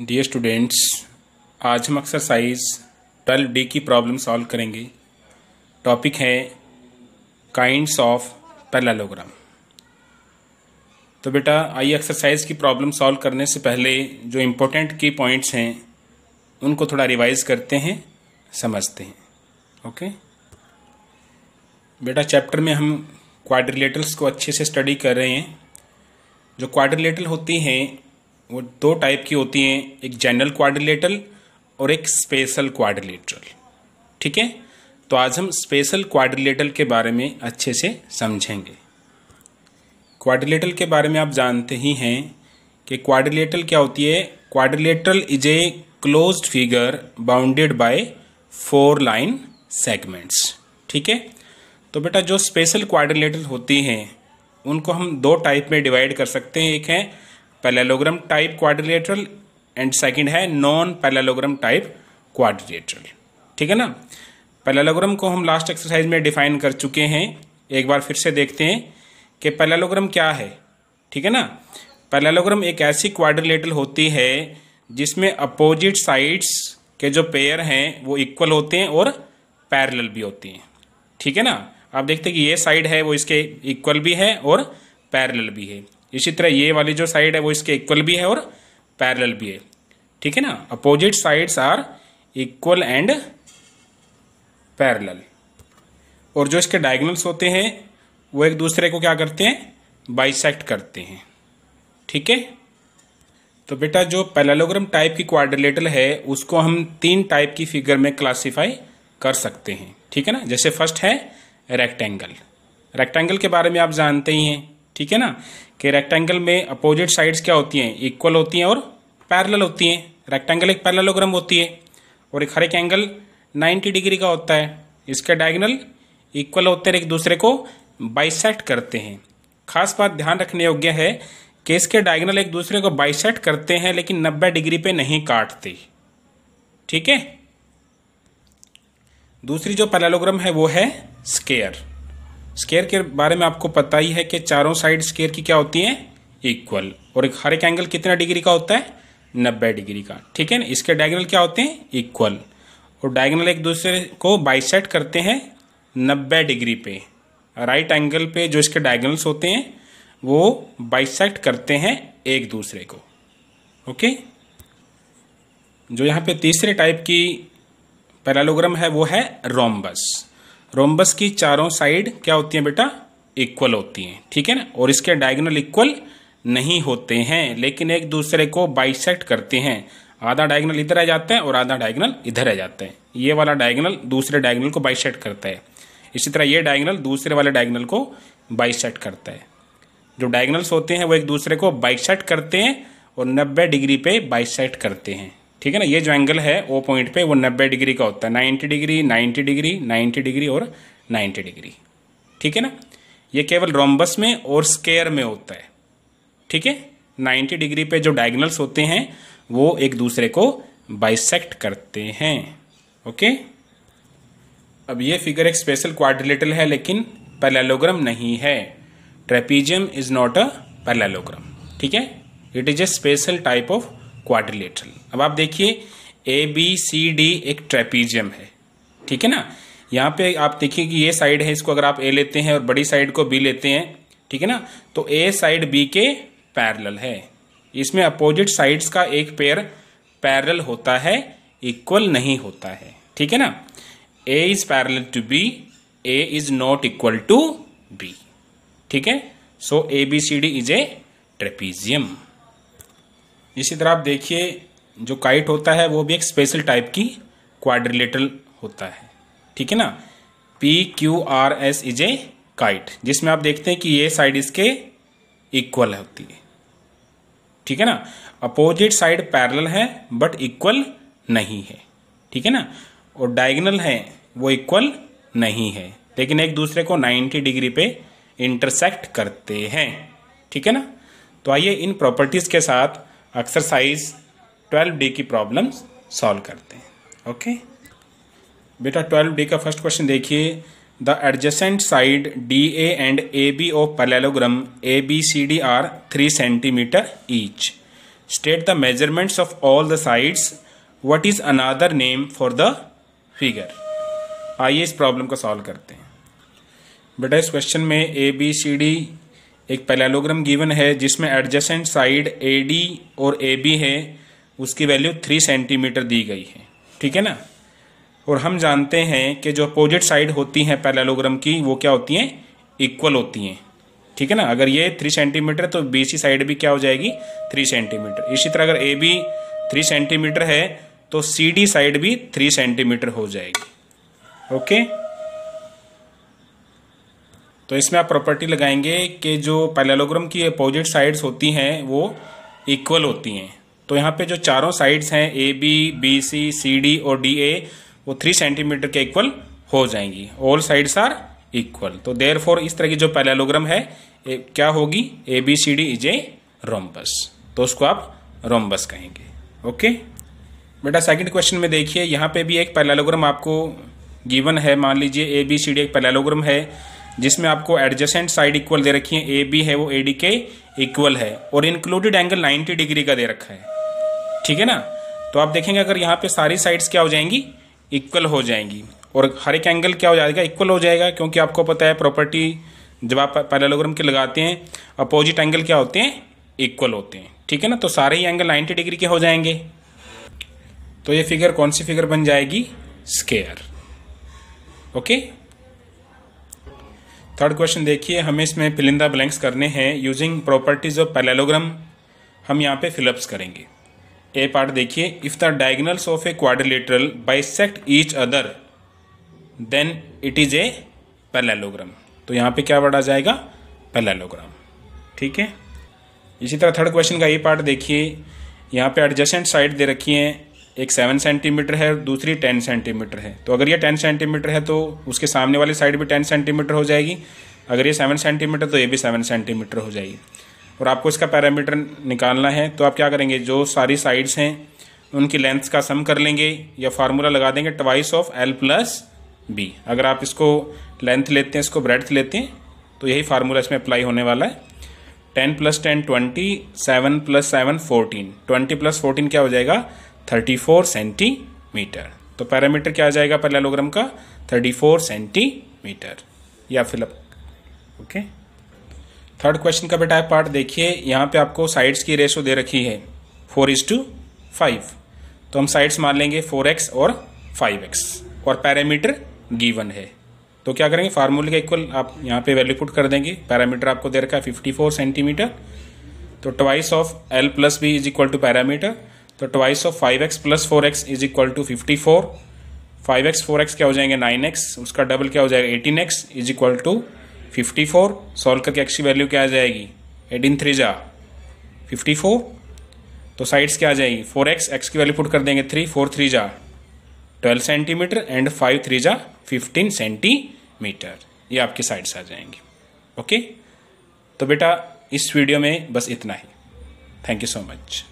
dear students आज हम exercise 12 D की प्रॉब्लम सॉल्व करेंगे टॉपिक है काइंड्स ऑफ पैरेललोग्राम तो बेटा आइए एक्सरसाइज की प्रॉब्लम सॉल्व करने से पहले जो इम्पोर्टेंट की पॉइंट्स हैं उनको थोड़ा रिवाइज करते हैं समझते हैं ओके बेटा चैप्टर में हम क्वाड्रिलेटर्स को अच्छे से स्टडी कर रहे हैं जो क्वाड्रिलेटल होती हैं वो दो टाइप की होती हैं एक जनरल क्वाड्रिलेटरल और एक स्पेशल क्वाड्रिलेटरल ठीक है तो आज हम स्पेशल क्वाड्रिलेटरल के बारे में अच्छे से समझेंगे क्वाड्रिलेटरल के बारे में आप जानते ही हैं कि क्वाड्रिलेटरल क्या होती है quadrilateral is a closed figure bounded by four line segments ठीक है तो बेटा जो स्पेशल क्वाड्रिलेटरल होती हैं उनको हम दो टाइप में डिवाइड कर सकते हैं एक है parallelogram type quadrilateral and second है नॉन पैलेलोग्राम टाइप क्वाड्रिलेटरल ठीक है ना पैलेलोग्राम को हम लास्ट एक्सरसाइज में डिफाइन कर चुके हैं एक बार फिर से देखते हैं कि पैलेलोग्राम क्या है ठीक है ना पैलेलोग्राम एक ऐसी क्वाड्रिलेटरल होती है जिसमें अपोजिट साइड्स के जो पेयर हैं वो इक्वल होते हैं और पैरेलल भी होते हैं ठीक है ना आप देखते हैं कि ये साइड है वो इसके इक्वल भी है और पैरेलल भी है इसी तरह ये वाली जो साइड है वो इसके इक्वल भी है और पैरेलल भी है ठीक है ना opposite sides are equal and parallel और जो इसके डायगनल्स होते हैं वो एक दूसरे को क्या करते हैं बाइसेक्ट करते हैं ठीक है तो बेटा जो पैरेललोग्राम टाइप की क्वाड्रिलेटरल है उसको हम तीन टाइप की फिगर में क्लासिफाई कर सकते हैं ठीक है ना जैसे फर्स्ट है रेक्टेंगल रेक्टेंगल के बारे में आप जानते ही हैं ठीक है ना कि रेक्टेंगल में अपोजिट साइड्स क्या होती हैं इक्वल होती हैं और पैरेलल होती हैं रेक्टेंगल एक पैरेललोग्राम होती है और एक हर एक एंगल 90 डिग्री का होता है इसके डायगनल इक्वल होते हैं एक दूसरे को बाइसेट करते हैं खास बात ध्यान रखने योग्य है कि इसके डायगनल एक दूसरे को बाइसेट करते हैं लेकिन नब्बे डिग्री पे नहीं काटते ठीक है दूसरी जो पैरेललोग्राम है वो है स्केयर स्केयर के बारे में आपको पता ही है कि चारों साइड स्केयर की क्या होती है इक्वल और एक हर एक एंगल कितना डिग्री का होता है नब्बे डिग्री का ठीक है ना इसके डायगनल क्या होते हैं इक्वल और डायगनल एक दूसरे को बाइसेट करते हैं नब्बे डिग्री पे राइट एंगल पे जो इसके डायगनल्स होते हैं वो बाइसेट करते हैं एक दूसरे को ओके जो यहाँ पे तीसरे टाइप की पैरालोग्राम है वो है रोमबस रोम्बस की चारों साइड क्या होती हैं बेटा इक्वल होती हैं ठीक है ना और इसके डायगोनल इक्वल नहीं होते हैं लेकिन एक दूसरे को बाइसेक्ट करते हैं आधा डायगोनल इधर आ जाते हैं और आधा डायगोनल इधर आ जाता है ये वाला डायगोनल दूसरे डायगोनल को बाइसेट करता है इसी तरह ये डायगोनल दूसरे वाले डायगोनल को बाइसेट करता है जो डायगोनल्स होते हैं वो एक दूसरे को बाइसेट करते हैं और 90 डिग्री पे बाइसेट करते हैं ठीक है ना ये जो एंगल है ओ पॉइंट पे वो 90 डिग्री का होता है 90 डिग्री 90 डिग्री 90 डिग्री और 90 डिग्री ठीक है ना ये केवल रोम्बस में और स्केयर में होता है ठीक है 90 डिग्री पे जो डायगनल्स होते हैं वो एक दूसरे को बाइसेक्ट करते हैं ओके अब ये फिगर एक स्पेशल क्वाड्रिलेटरल है लेकिन पैलेलोग्राम नहीं है trapezium is not a parallelogram ठीक है it is a special type of quadrilateral अब आप देखिए ए बी सी डी एक ट्रेपीजियम है ठीक है ना यहाँ पे आप देखिए कि ये साइड है इसको अगर आप ए लेते हैं और बड़ी साइड को बी लेते हैं ठीक है ना तो ए साइड बी के पैरल है इसमें अपोजिट साइड्स का एक पेयर पैरल होता है इक्वल नहीं होता है ठीक है ना A is parallel to B A is not equal to B ठीक है so A B C D is a trapezium इसी तरह आप देखिए जो काइट होता है वो भी एक स्पेशल टाइप की क्वाड्रिलेटरल होता है ठीक है ना P Q R S is a kite जिसमें आप देखते हैं कि ये साइड इसके इक्वल होती है ठीक है ना अपोजिट साइड पैरेलल है बट इक्वल नहीं है ठीक है ना और डायगनल है वो इक्वल नहीं है लेकिन एक दूसरे को 90 डिग्री पे इंटरसेक्ट करते हैं ठीक है ना तो आइए इन प्रॉपर्टीज़ के साथ एक्सरसाइज ट्वेल्व डी की प्रॉब्लम सॉल्व करते हैं ओके बेटा ट्वेल्व डी का फर्स्ट क्वेश्चन देखिए the adjacent side D A and A B of parallelogram A B C D are three centimetre each state the measurements of all the sides what is another name for the figure आइए इस problem को solve करते हैं बेटा इस question में A B C D एक parallelogram given है जिसमें एडजेसेंट साइड ए डी और ए बी है उसकी वैल्यू थ्री सेंटीमीटर दी गई है ठीक है ना और हम जानते हैं कि जो अपोजिट साइड होती हैं पैलेलोग्राम की वो क्या होती हैं इक्वल होती हैं ठीक है ना अगर ये थ्री सेंटीमीटर तो बी सी साइड भी क्या हो जाएगी थ्री सेंटीमीटर इसी तरह अगर ए बी थ्री सेंटीमीटर है तो सी डी साइड भी थ्री सेंटीमीटर हो जाएगी ओके तो इसमें आप प्रॉपर्टी लगाएंगे कि जो पैलेलोग्राम की अपोजिट साइड्स होती हैं वो इक्वल होती हैं तो यहाँ पे जो चारों साइड्स हैं A B B C C D और डी ए वो थ्री सेंटीमीटर के इक्वल हो जाएंगी ऑल साइड्स आर इक्वल तो देयर फॉर इस तरह की जो पैलेलोग्राम है ए, क्या होगी A B C D is a rhombus तो उसको आप रोम्बस कहेंगे ओके बेटा सेकंड क्वेश्चन में देखिए यहाँ पे भी एक पैलेलोग्राम आपको गिवन है मान लीजिए ए बी सी डी एक पैलेलोग्राम है जिसमें आपको एडजस्टेंट साइड इक्वल दे रखी है ए बी है वो ए डी के इक्वल है और इंक्लूडेड एंगल 90 डिग्री का दे रखा है ठीक है ना तो आप देखेंगे अगर यहाँ पे सारी साइड्स क्या हो जाएंगी इक्वल हो जाएंगी और हर एक एंगल क्या हो जाएगा इक्वल हो जाएगा क्योंकि आपको पता है प्रॉपर्टी जब आप पैरालोग्राम के लगाते हैं अपोजिट एंगल क्या होते हैं इक्वल होते हैं ठीक है ना तो सारे ही एंगल नाइन्टी डिग्री के हो जाएंगे तो ये फिगर कौन सी फिगर बन जाएगी स्केयर ओके थर्ड क्वेश्चन देखिए हमें इसमें फिलिंदा ब्लैंक्स करने हैं यूजिंग प्रॉपर्टीज ऑफ पैलेलोग्राम हम यहाँ पे फिलअप्स करेंगे ए पार्ट देखिए if the diagonals of a quadrilateral bisect each other then it is a parallelogram तो यहाँ पे क्या वर्ड आ जाएगा पैलेलोग्राम ठीक है इसी तरह थर्ड क्वेश्चन का ए पार्ट देखिए यहाँ पे एडजस्टेंट साइड दे रखी है एक सेवन सेंटीमीटर है और दूसरी टेन सेंटीमीटर है तो अगर ये टेन सेंटीमीटर है तो उसके सामने वाली साइड भी टेन सेंटीमीटर हो जाएगी अगर ये सेवन सेंटीमीटर तो ये भी सेवन सेंटीमीटर हो जाएगी और आपको इसका पैरामीटर निकालना है तो आप क्या करेंगे जो सारी साइड्स हैं उनकी लेंथ का सम कर लेंगे या फार्मूला लगा देंगे twice of L plus B अगर आप इसको लेंथ लेते हैं इसको ब्रेथ लेते हैं तो यही फार्मूला इसमें अप्लाई होने वाला है ten plus ten twenty seven plus seven fourteen twenty plus fourteen क्या हो जाएगा थर्टी फोर सेंटीमीटर तो पैरामीटर क्या आ जाएगा पैलेलोग्राम का थर्टी फोर सेंटीमीटर या फिर ओके थर्ड क्वेश्चन का बेटा पार्ट देखिए यहाँ पे आपको साइड्स की रेशो दे रखी है फोर इज टू फाइव तो हम साइड्स मान लेंगे फोर एक्स और फाइव एक्स और पैरामीटर गिवन है तो क्या करेंगे फार्मूले का इक्वल आप यहाँ पे वैल्यू पुट कर देंगे पैरामीटर आपको दे रखा है फिफ्टी फोर सेंटीमीटर तो twice of L plus B is equal to parameter तो twice of five X plus four X is equal to fifty four five X four X क्या हो जाएंगे नाइन एक्स उसका डबल क्या हो जाएगा eighteen X is equal to fifty four solve करके X की वैल्यू क्या आ जाएगी एटीन थ्री जा फिफ्टी फोर तो साइड्स क्या आ जाएगी फोर एक्स एक्स की वैल्यू पुट कर देंगे थ्री फोर थ्री जा twelve centimetre and five three जा फिफ्टीन सेंटीमीटर ये आपकी साइड्स आ जाएंगी ओके तो बेटा इस वीडियो में बस इतना ही थैंक यू सो मच